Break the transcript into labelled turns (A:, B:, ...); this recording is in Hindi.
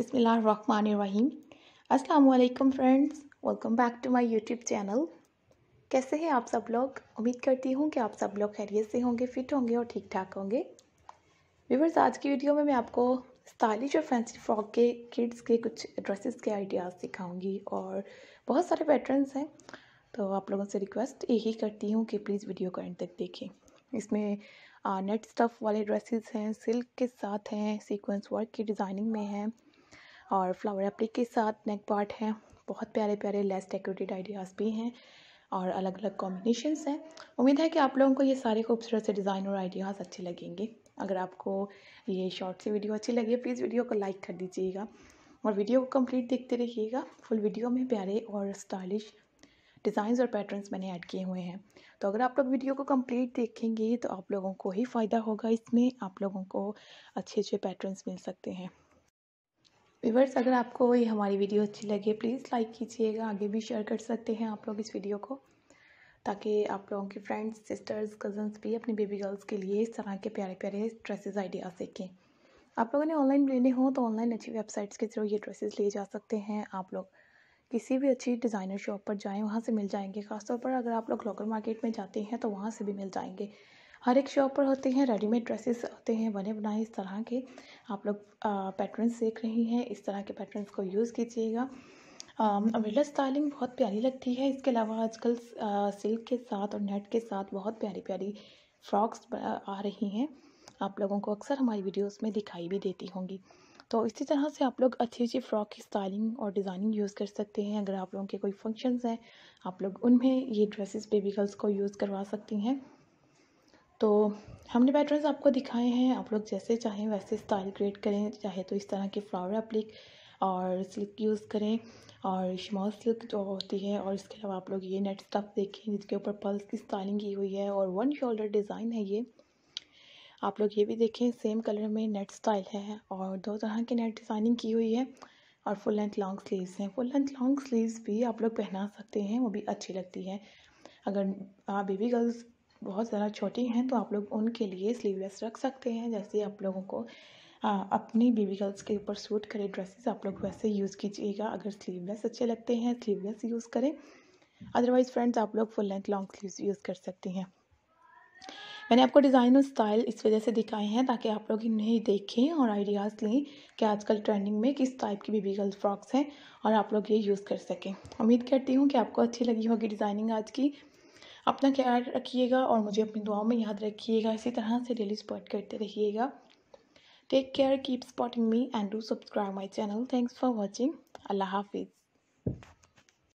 A: रहीम अस्सलाम friends welcome back to my YouTube channel कैसे हैं आप सब लोग उम्मीद करती हूँ कि आप सब लोग खैरियत से होंगे फिट होंगे और ठीक ठाक होंगे व्यूवर्स आज की वीडियो में मैं आपको स्टाइलिश और फैंसी फ्रॉक के किड्स के कुछ ड्रेसेस के आइडियाज़ सिखाऊंगी और बहुत सारे पैटर्नस हैं तो आप लोगों से रिक्वेस्ट यही करती हूँ कि प्लीज़ वीडियो को एंड तक देखें इसमें नेट स्टफ़ वाले ड्रेसेस हैं सिल्क के साथ हैं सीक्वेंस वर्क की डिज़ाइनिंग में हैं और फ्लावर एप्लिक के साथ नेक पार्ट है बहुत प्यारे प्यारे लेस डेकोरेटेड आइडियाज़ भी हैं और अलग अलग कॉम्बिनेशनस हैं उम्मीद है कि आप लोगों को ये सारे खूबसूरत से डिज़ाइन और आइडियाज़ अच्छे लगेंगे अगर आपको ये शॉर्ट सी वीडियो अच्छी लगी प्लीज़ वीडियो को लाइक कर दीजिएगा और वीडियो को कम्प्लीट देखते रहिएगा फुल वीडियो में प्यारे और स्टाइलिश डिज़ाइंस और पैटर्न्स मैंने ऐड किए हुए हैं तो अगर आप लोग वीडियो को कंप्लीट देखेंगे तो आप लोगों को ही फ़ायदा होगा इसमें आप लोगों को अच्छे अच्छे पैटर्न्स मिल सकते हैं व्यूवर्स अगर आपको ये हमारी वीडियो अच्छी लगे प्लीज़ लाइक कीजिएगा आगे भी शेयर कर सकते हैं आप लोग इस वीडियो को ताकि आप लोगों के फ्रेंड्स सिस्टर्स कज़न्स भी अपनी बेबी गर्ल्स के लिए इस तरह के प्यारे प्यारे ड्रेसेस आइडिया सीखें आप लोगों ने ऑनलाइन लेने हों तो ऑनलाइन अच्छी वेबसाइट्स के थ्रू ये ड्रेसेस लिए जा सकते हैं आप लोग किसी भी अच्छी डिज़ाइनर शॉप पर जाएँ वहाँ से मिल जाएंगे खासतौर पर अगर आप लोग लोकल मार्केट में जाते हैं तो वहाँ से भी मिल जाएंगे हर एक शॉप पर होते हैं रेडीमेड ड्रेसेस होते हैं बने बनाए इस तरह के आप लोग पैटर्न्स देख रही हैं इस तरह के पैटर्न्स को यूज़ कीजिएगा अम्ब्रेला स्टाइलिंग बहुत प्यारी लगती है इसके अलावा आजकल सिल्क के साथ और नेट के साथ बहुत प्यारी प्यारी फ्रॉक्स आ रही हैं आप लोगों को अक्सर हमारी वीडियोस में दिखाई भी देती होंगी तो इसी तरह से आप लोग अच्छी अच्छी फ्रॉक की स्टाइलिंग और डिज़ाइनिंग यूज़ कर सकते हैं अगर आप लोगों के कोई फंक्शंस हैं आप लोग उनमें ये ड्रेसेस बेबी गर्ल्स को यूज़ करवा सकती हैं तो हमने पैटर्न्स आपको दिखाए हैं आप लोग जैसे चाहें वैसे स्टाइल क्रिएट करें चाहे तो इस तरह के फ्लावर अप्लिक और सिल्क यूज़ करें और शमॉल सिल्क जो होती है और इसके अलावा आप लोग ये नेट स्टफ देखें जिसके ऊपर पल्स की स्टाइलिंग की हुई है और वन शोल्डर डिज़ाइन है ये आप लोग ये भी देखें सेम कलर में नेट स्टाइल है और दो तरह की नेट डिज़ाइनिंग की हुई है और फुल लेंथ लॉन्ग स्लीव्स हैं फुल लेंथ लॉन्ग स्लीव्स भी आप लोग पहना सकते हैं वो भी अच्छी लगती है अगर आप बेबी गर्ल्स बहुत ज़्यादा छोटी हैं तो आप लोग उनके लिए स्लीवलेस रख सकते हैं जैसे आप लोगों को आ, अपनी बेबी गर्ल्स के ऊपर सूट करे ड्रेसेस आप लोग वैसे यूज़ कीजिएगा अगर स्लीवलेस अच्छे लगते हैं स्लीवलेस यूज़ करें अदरवाइज़ फ्रेंड्स आप लोग full length long sleeve use कर सकती हैं मैंने आपको डिज़ाइन और स्टाइल इस वजह से दिखाए हैं ताकि आप लोग इन्हें देखें और आइडियाज़ लें कि आजकल ट्रेंडिंग में किस टाइप की बेबी गर्ल्स फ्रॉक्स हैं और आप लोग ये यूज़ कर सकें उम्मीद करती हूँ कि आपको अच्छी लगी होगी डिज़ाइनिंग आज की अपना ख्याल रखिएगा और मुझे अपनी दुआओं में याद रखिएगा इसी तरह से डेली स्पॉट करते रहिएगा take care keep spotting me and do subscribe my channel thanks for watching अल्लाह हाफिज़